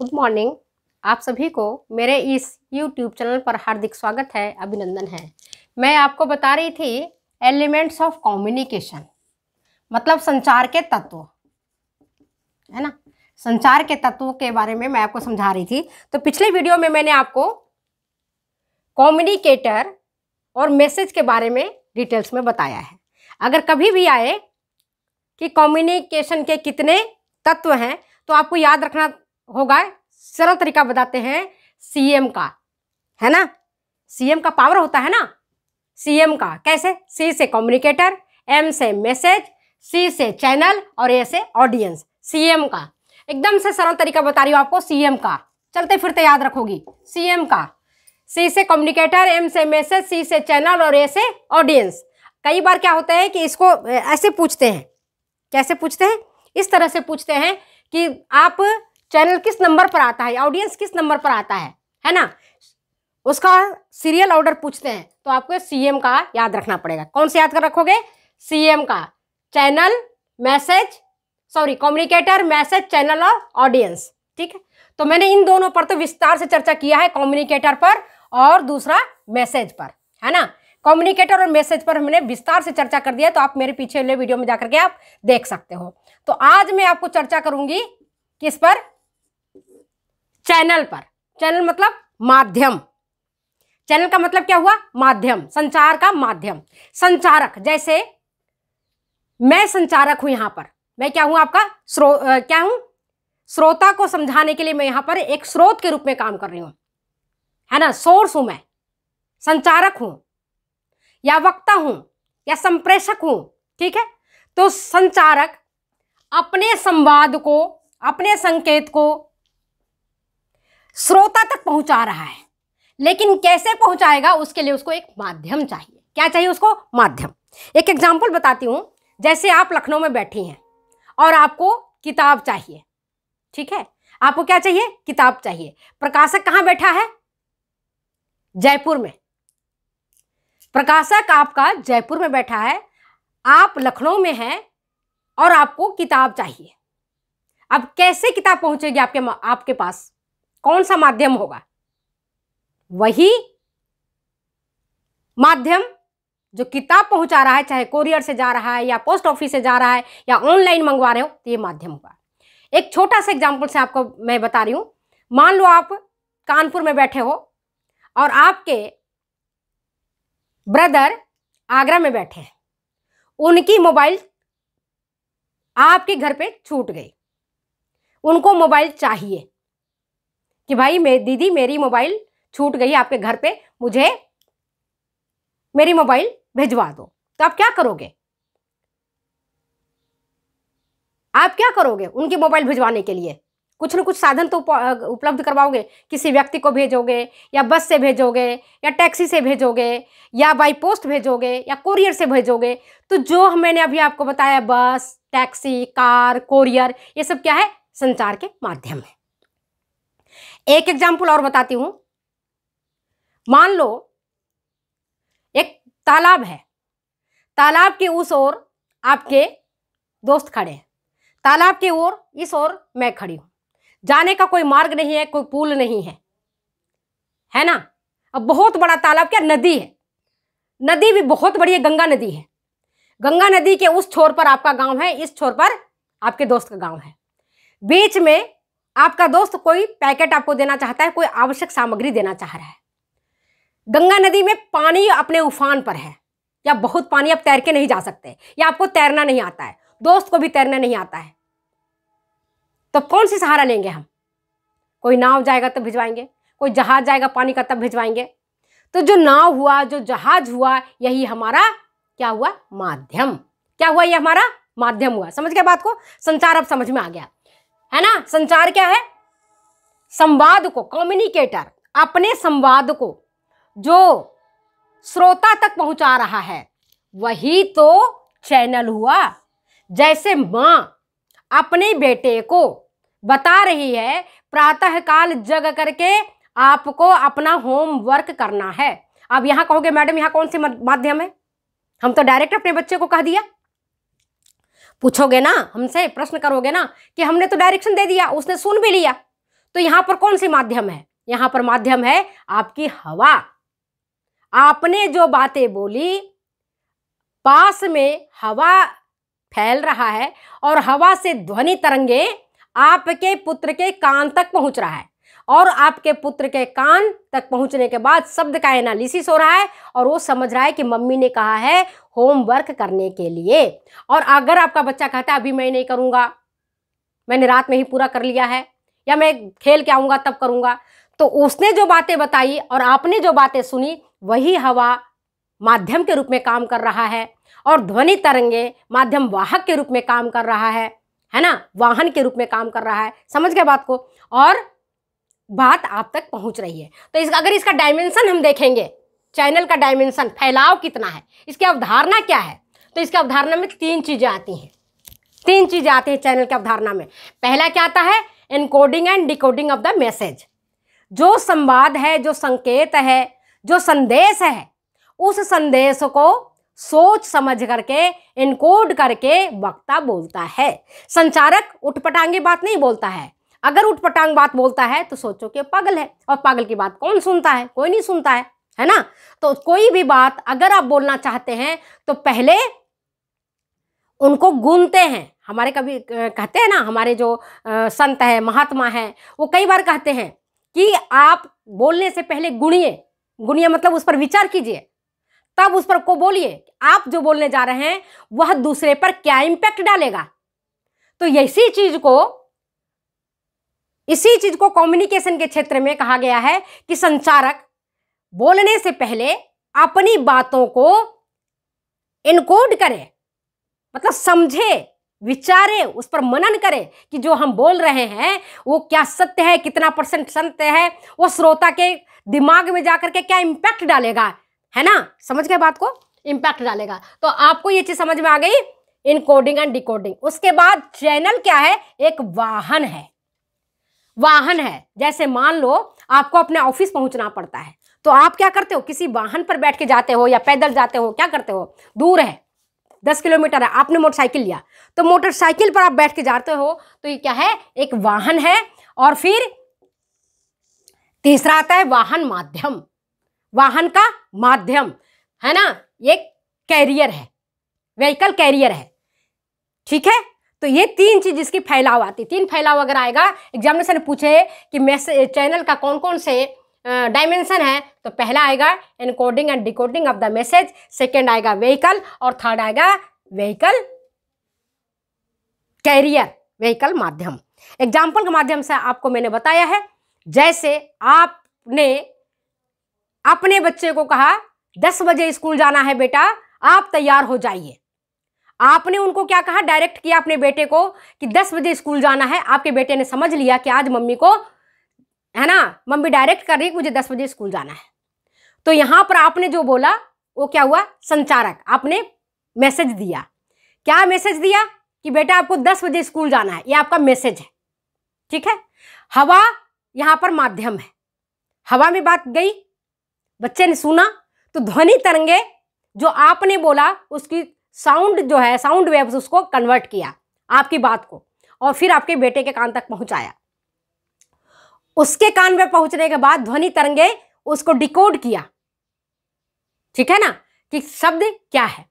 good morning आप सभी को मेरे इस यूट्यूब चैनल पर हार्दिक स्वागत है अभिनंदन है मैं आपको बता रही थी एलिमेंट्स ऑफ कम्युनिकेशन मतलब संचार के तत्व है ना संचार के तत्वों के बारे में मैं आपको समझा रही थी तो पिछले वीडियो में मैंने आपको कम्युनिकेटर और मैसेज के बारे में डिटेल्स में बताया है अगर कभी भी आए कि कम्युनिकेशन के कितने तत्व हैं तो आपको याद रखना होगा सरल तरीका बताते हैं सीएम का है ना सीएम का पावर होता है ना सीएम का कैसे सी से कम्युनिकेटर एम से मैसेज सी से चैनल और ए से ऑडियंस सीएम का एकदम से सरल तरीका बता रही हूँ आपको सीएम का चलते फिरते याद रखोगी सीएम का सी से कम्युनिकेटर एम से मैसेज सी से चैनल और ए से ऑडियंस कई बार क्या होता है कि इसको ऐसे पूछते हैं कैसे पूछते हैं इस तरह से पूछते हैं कि आप चैनल किस नंबर पर आता है ऑडियंस किस नंबर पर आता है है ना उसका सीरियल ऑर्डर पूछते हैं तो आपको सीएम का याद रखना पड़ेगा कौन से याद कर रखोगे सीएम का channel message sorry communicator message channel और ऑडियंस ठीक है तो मैंने इन दोनों पर तो विस्तार से चर्चा किया है कम्युनिकेटर पर और दूसरा मैसेज पर है ना कम्युनिकेटर और मैसेज पर हमने विस्तार से चर्चा कर दिया तो आप मेरे पीछे वाले वीडियो में जाकर के आप देख सकते हो तो आज मैं आपको चर्चा करूंगी किस पर चैनल पर चैनल मतलब माध्यम चैनल का मतलब क्या हुआ माध्यम संचार का माध्यम संचारक जैसे मैं संचारक हूं यहां पर मैं क्या हूं आपका स्रो आ, क्या हूं श्रोता को समझाने के लिए मैं यहां पर एक स्रोत के रूप में काम कर रही हूं है ना सोर्स हूं मैं संचारक हूं या वक्ता हूं या संप्रेषक हूं ठीक है तो संचारक अपने संवाद को अपने संकेत को श्रोता तक पहुंचा रहा है लेकिन कैसे पहुंचाएगा उसके लिए उसको एक माध्यम चाहिए क्या चाहिए उसको माध्यम एक एग्जाम्पल बताती हूँ जैसे आप लखनऊ में बैठी हैं और आपको किताब चाहिए ठीक है आपको क्या चाहिए किताब चाहिए प्रकाशक कहाँ बैठा है जयपुर में प्रकाशक आपका जयपुर में बैठा है आप लखनऊ में हैं और आपको किताब चाहिए अब कैसे किताब पहुंचेगी आपके आपके पास कौन सा माध्यम होगा वही माध्यम जो किताब पहुंचा रहा है चाहे कोरियर से जा रहा है या पोस्ट ऑफिस से जा रहा है या ऑनलाइन मंगवा रहे हो तो ये माध्यम होगा एक छोटा सा एग्जाम्पल से आपको मैं बता रही हूं मान लो आप कानपुर में बैठे हो और आपके ब्रदर आगरा में बैठे हैं उनकी मोबाइल आपके घर पे छूट गई उनको मोबाइल चाहिए कि भाई मे दीदी मेरी मोबाइल छूट गई आपके घर पे मुझे मेरी मोबाइल भिजवा दो तो आप क्या करोगे आप क्या करोगे उनकी मोबाइल भिजवाने के लिए कुछ न कुछ साधन तो उपलब्ध करवाओगे किसी व्यक्ति को भेजोगे या बस से भेजोगे या टैक्सी से भेजोगे या बाई पोस्ट भेजोगे या कोरियर से भेजोगे तो जो मैंने अभी आपको बताया बस टैक्सी कार कोरियर ये सब क्या है संचार के माध्यम है एक एग्जाम्पल और बताती हूं मान लो एक तालाब है तालाब के उस ओर आपके दोस्त खड़े हैं तालाब के ओर इस ओर मैं खड़ी हूं जाने का कोई मार्ग नहीं है कोई पुल नहीं है है ना अब बहुत बड़ा तालाब क्या नदी है नदी भी बहुत बड़ी है गंगा नदी है गंगा नदी के उस छोर पर आपका गांव है इस छोर पर आपके दोस्त का गांव है बीच में आपका दोस्त कोई पैकेट आपको देना चाहता है कोई आवश्यक सामग्री देना चाह रहा है गंगा नदी में पानी अपने उफान पर है या बहुत पानी आप तैर के नहीं जा सकते या आपको तैरना नहीं आता है दोस्त को भी तैरना नहीं आता है तो कौन सी सहारा लेंगे हम कोई नाव जाएगा तब भिजवाएंगे कोई जहाज जाएगा पानी का तब भिजवाएंगे तो जो नाव हुआ जो जहाज हुआ यही हमारा क्या हुआ माध्यम क्या हुआ ये हमारा माध्यम हुआ समझ गया बात को संचार अब समझ में आ गया है ना संचार क्या है संवाद को कम्युनिकेटर अपने संवाद को जो श्रोता तक पहुंचा रहा है वही तो चैनल हुआ जैसे माँ अपने बेटे को बता रही है प्रातःकाल जग करके आपको अपना होमवर्क करना है अब यहाँ कहोगे मैडम यहाँ कौन से माध्यम है हम तो डायरेक्ट अपने बच्चे को कह दिया पूछोगे ना हमसे प्रश्न करोगे ना कि हमने तो डायरेक्शन दे दिया उसने सुन भी लिया तो यहाँ पर कौन सी माध्यम है यहाँ पर माध्यम है आपकी हवा आपने जो बातें बोली पास में हवा फैल रहा है और हवा से ध्वनि तरंगे आपके पुत्र के कान तक पहुंच रहा है और आपके पुत्र के कान तक पहुंचने के बाद शब्द का एनालिसिस हो रहा है और वो समझ रहा है कि मम्मी ने कहा है होमवर्क करने के लिए और अगर आपका बच्चा कहता है अभी मैं नहीं करूँगा मैंने रात में ही पूरा कर लिया है या मैं खेल के आऊँगा तब करूंगा तो उसने जो बातें बताई और आपने जो बातें सुनी वही हवा माध्यम के रूप में काम कर रहा है और ध्वनि तरंगे माध्यम वाहक के रूप में काम कर रहा है है ना वाहन के रूप में काम कर रहा है समझ गए बात को और बात आप तक पहुंच रही है तो इस अगर इसका डायमेंशन हम देखेंगे चैनल का डायमेंशन फैलाव कितना है इसकी अवधारणा क्या है तो इसकी अवधारणा में तीन चीज़ें आती हैं तीन चीज़ें आती हैं चैनल की अवधारणा में पहला क्या आता है encoding and decoding of the message जो संवाद है जो संकेत है जो संदेश है उस संदेश को सोच समझ करके इनकोड करके वक्ता बोलता है संचारक उठपटांगी बात नहीं बोलता है अगर उठपटांग बात बोलता है तो सोचो कि पागल है और पागल की बात कौन सुनता है कोई नहीं सुनता है है ना तो कोई भी बात अगर आप बोलना चाहते हैं तो पहले उनको गूंदते हैं हमारे कभी कहते हैं ना हमारे जो संत है महात्मा है वो कई बार कहते हैं कि आप बोलने से पहले गुणिए गुणिए मतलब उस पर विचार कीजिए तब उस पर को बोलिए आप जो बोलने जा रहे हैं वह दूसरे पर क्या इम्पैक्ट डालेगा तो ऐसी चीज को इसी चीज को कम्युनिकेशन के क्षेत्र में कहा गया है कि संचारक बोलने से पहले अपनी बातों को इनकोड करे मतलब समझे विचारे उस पर मनन करे कि जो हम बोल रहे हैं वो क्या सत्य है कितना परसेंट सत्य है वो श्रोता के दिमाग में जाकर के क्या इंपैक्ट डालेगा है ना समझ गए बात को इंपैक्ट डालेगा तो आपको ये चीज समझ में आ गई इनकोडिंग एंड डिकोडिंग उसके बाद चैनल क्या है एक वाहन है वाहन है जैसे मान लो आपको अपने ऑफिस पहुंचना पड़ता है तो आप क्या करते हो किसी वाहन पर बैठ के जाते हो या पैदल जाते हो क्या करते हो दूर है दस किलोमीटर है आपने मोटरसाइकिल लिया तो मोटरसाइकिल पर आप बैठ के जाते हो तो ये क्या है एक वाहन है और फिर तीसरा आता है वाहन माध्यम वाहन का माध्यम है ना ये कैरियर है व्हीकल कैरियर है ठीक है तो ये तीन चीज इसकी फैलाव आती तीन फैलाव अगर आएगा एग्जामिनेशन पूछे कि मैसेज चैनल का कौन कौन से डायमेंशन है तो पहला आएगा encoding and decoding of the message second आएगा व्हीकल और थर्ड आएगा व्हीकल कैरियर व्हीकल माध्यम एग्जाम्पल के माध्यम से आपको मैंने बताया है जैसे आपने अपने बच्चे को कहा दस बजे स्कूल जाना है बेटा आप तैयार हो जाइए आपने उनको क्या कहा डायरेक्ट किया अपने बेटे को कि दस बजे स्कूल जाना है आपके बेटे ने समझ लिया कि आज मम्मी को है ना मम्मी डायरेक्ट कर रही है मुझे दस बजे स्कूल जाना है तो यहां पर आपने जो बोला वो क्या हुआ संचारक आपने मैसेज दिया क्या मैसेज दिया कि बेटा आपको दस बजे स्कूल जाना है ये आपका मैसेज है ठीक है हवा यहां पर माध्यम है हवा में बात गई बच्चे ने सुना तो ध्वनि तरंगे जो आपने बोला उसकी साउंड जो है साउंड वेव्स उसको कन्वर्ट किया आपकी बात को और फिर आपके बेटे के कान तक पहुंचाया उसके कान में पहुंचने के बाद ध्वनि तरंगे उसको डिकोड किया ठीक है ना कि शब्द क्या है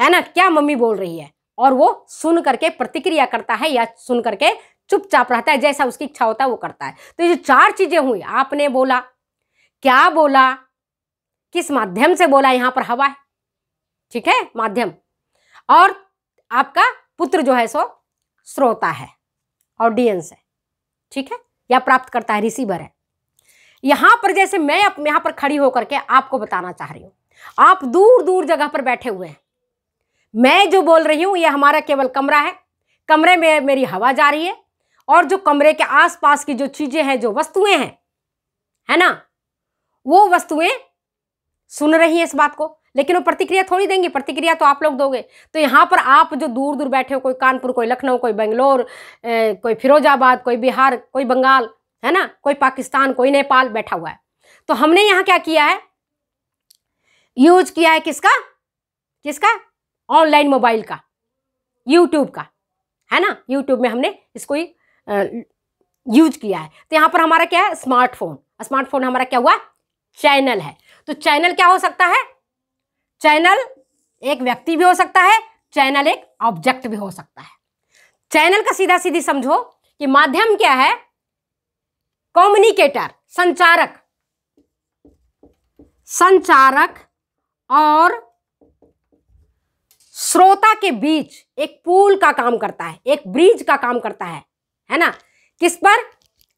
है ना क्या मम्मी बोल रही है और वो सुन करके प्रतिक्रिया करता है या सुन करके चुपचाप रहता है जैसा उसकी इच्छा होता है वो करता है तो ये चार चीजें हुई आपने बोला क्या बोला किस माध्यम से बोला यहां पर हवा है ठीक है माध्यम और आपका पुत्र जो है सो श्रोता है ऑडियंस है ठीक है या प्राप्त करता है रिसीवर है यहां पर जैसे मैं अप यहां पर खड़ी होकर के आपको बताना चाह रही हूं आप दूर दूर जगह पर बैठे हुए हैं मैं जो बोल रही हूं यह हमारा केवल कमरा है कमरे में मेरी हवा जा रही है और जो कमरे के आसपास की जो चीज़ें हैं जो वस्तुएं हैं है ना वो वस्तुएं सुन रही हैं इस बात को लेकिन वो प्रतिक्रिया थोड़ी देंगे प्रतिक्रिया तो आप लोग दोगे तो यहाँ पर आप जो दूर दूर बैठे हो कोई कानपुर कोई लखनऊ कोई बेंगलोर कोई फिरोजाबाद कोई बिहार कोई बंगाल है ना कोई पाकिस्तान कोई नेपाल बैठा हुआ है तो हमने यहाँ क्या किया है यूज किया है किसका किसका ऑनलाइन मोबाइल का यूट्यूब का है ना यूट्यूब में हमने इसको यूज किया है तो यहाँ पर हमारा क्या है स्मार्टफोन स्मार्टफोन हमारा क्या हुआ चैनल है तो चैनल क्या हो सकता है चैनल एक व्यक्ति भी हो सकता है चैनल एक ऑब्जेक्ट भी हो सकता है चैनल का सीधा सीधी समझो कि माध्यम क्या है कम्युनिकेटर संचारक संचारक और श्रोता के बीच एक पुल का काम करता है एक ब्रिज का काम करता है है ना किस पर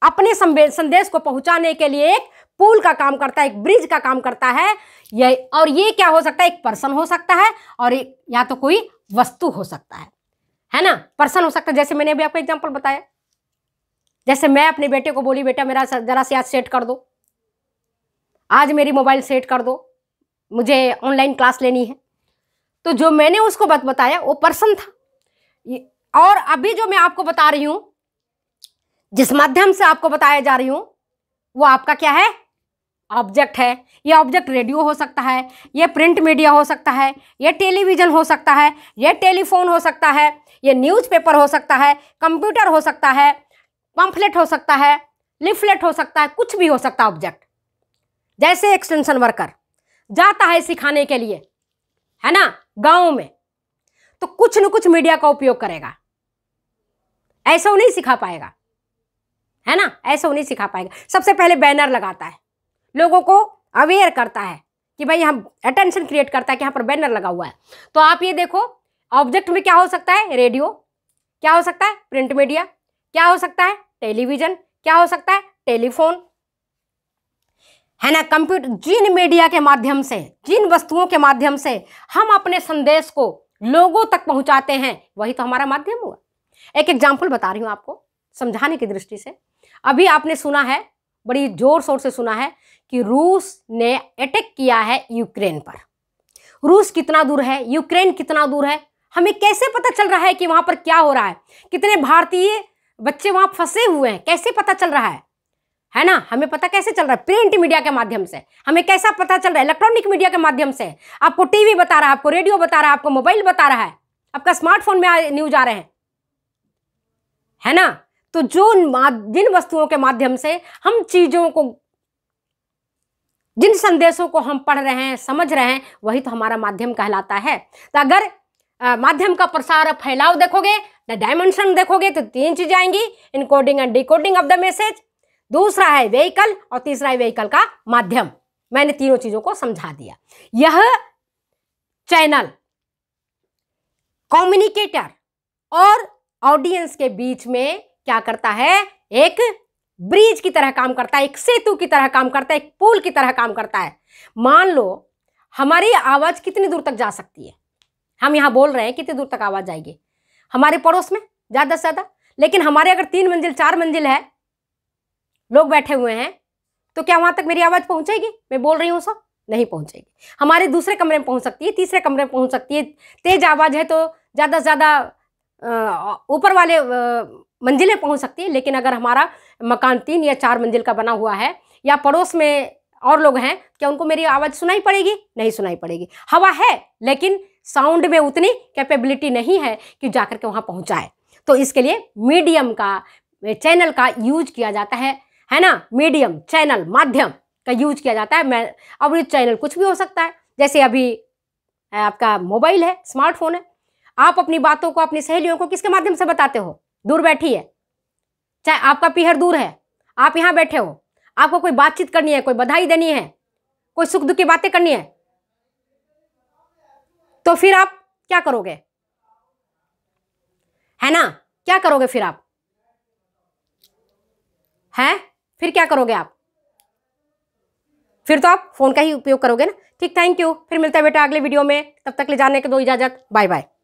अपने संदेश को पहुंचाने के लिए एक पुल का काम करता है एक ब्रिज का काम करता है ये और ये क्या हो सकता है एक पर्सन हो सकता है और या तो कोई वस्तु हो सकता है है ना पर्सन हो सकता है जैसे मैंने अभी आपको एग्जाम्पल बताया जैसे मैं अपने बेटे को बोली बेटा मेरा जरा से आज सेट कर दो आज मेरी मोबाइल सेट कर दो मुझे ऑनलाइन क्लास लेनी है तो जो मैंने उसको बताया वो पर्सन था और अभी जो मैं आपको बता रही हूँ जिस माध्यम से आपको बताया जा रही हूं वो आपका क्या है ऑब्जेक्ट है ये ऑब्जेक्ट रेडियो हो सकता है ये प्रिंट मीडिया हो सकता है ये टेलीविज़न हो सकता है ये टेलीफोन हो सकता है ये न्यूज़पेपर हो सकता है कंप्यूटर हो सकता है पंफलेट हो सकता है लिफलेट हो सकता है कुछ भी हो सकता है ऑब्जेक्ट जैसे एक्सटेंशन वर्कर जाता है सिखाने के लिए है ना गाँव में तो कुछ न कुछ मीडिया का उपयोग करेगा ऐसा वो नहीं सिखा पाएगा है ना ऐसे वो नहीं सिखा पाएगा सबसे पहले बैनर लगाता है लोगों को अवेयर करता है कि भाई हम अटेंशन क्रिएट करता है कि यहाँ पर बैनर लगा हुआ है तो आप ये देखो ऑब्जेक्ट में क्या हो सकता है रेडियो क्या हो सकता है प्रिंट मीडिया क्या हो सकता है टेलीविजन क्या हो सकता है टेलीफोन है ना कंप्यूटर जिन मीडिया के माध्यम से जिन वस्तुओं के माध्यम से हम अपने संदेश को लोगों तक पहुंचाते हैं वही तो हमारा माध्यम हुआ एक एग्जाम्पल बता रही हूं आपको समझाने की दृष्टि से अभी आपने सुना है बड़ी जोर शोर से सुना है कि रूस ने अटैक किया है यूक्रेन पर रूस कितना दूर है यूक्रेन कितना दूर है हमें कैसे पता चल रहा है कि वहां पर क्या हो रहा है कितने भारतीय बच्चे वहां फंसे हुए हैं कैसे पता चल रहा है है ना हमें पता कैसे चल रहा है प्रिंट मीडिया के माध्यम से हमें कैसा पता चल रहा है इलेक्ट्रॉनिक मीडिया के माध्यम से आपको टीवी बता रहा है आपको रेडियो बता रहा है आपको मोबाइल बता रहा है आपका स्मार्टफोन में न्यूज आ रहे हैं है ना तो जो जिन वस्तुओं के माध्यम से हम चीज़ों को जिन संदेशों को हम पढ़ रहे हैं समझ रहे हैं वही तो हमारा माध्यम कहलाता है तो अगर आ, माध्यम का प्रसार फैलाव देखोगे द डायमेंशन देखोगे तो तीन चीजें आएंगी encoding and decoding of the message दूसरा है व्हीकल और तीसरा है व्हीकल का माध्यम मैंने तीनों चीजों को समझा दिया यह चैनल कम्युनिकेटर और ऑडियंस के बीच में क्या करता है एक ब्रिज की तरह काम करता है एक सेतु की तरह काम करता है एक पुल की तरह काम करता है मान लो हमारी आवाज़ कितनी दूर तक जा सकती है हम यहां बोल रहे हैं कितनी दूर तक आवाज़ जाएगी हमारे पड़ोस में ज़्यादा से ज़्यादा लेकिन हमारे अगर तीन मंजिल चार मंजिल है लोग बैठे हुए हैं तो क्या वहां तक मेरी आवाज़ पहुंचेगी मैं बोल रही हूँ सब नहीं पहुंचेगी हमारे दूसरे कमरे में पहुंच सकती है तीसरे कमरे में पहुंच सकती है तेज़ आवाज़ है तो ज़्यादा से ज़्यादा ऊपर वाले मंजिलें पहुंच सकती है लेकिन अगर हमारा मकान तीन या चार मंजिल का बना हुआ है या पड़ोस में और लोग हैं क्या उनको मेरी आवाज़ सुनाई पड़ेगी नहीं सुनाई पड़ेगी हवा है लेकिन साउंड में उतनी कैपेबिलिटी नहीं है कि जाकर के वहाँ पहुँचाए तो इसके लिए मीडियम का चैनल का यूज किया जाता है है ना मीडियम चैनल माध्यम का यूज किया जाता है मैं अब चैनल कुछ भी हो सकता है जैसे अभी आपका मोबाइल है स्मार्टफोन है आप अपनी बातों को अपनी सहेलियों को किसके माध्यम से बताते हो दूर बैठी है चाहे आपका पीहर दूर है आप यहाँ बैठे हो आपको कोई बातचीत करनी है कोई बधाई देनी है कोई सुख दुख की बातें करनी है तो फिर आप क्या करोगे है ना क्या करोगे फिर आप हैं फिर क्या करोगे आप फिर तो आप फोन का ही उपयोग करोगे ना ठीक थैंक यू फिर मिलते हैं बेटा अगले वीडियो में तब तक ले जाने के दो इजाजत बाय बाय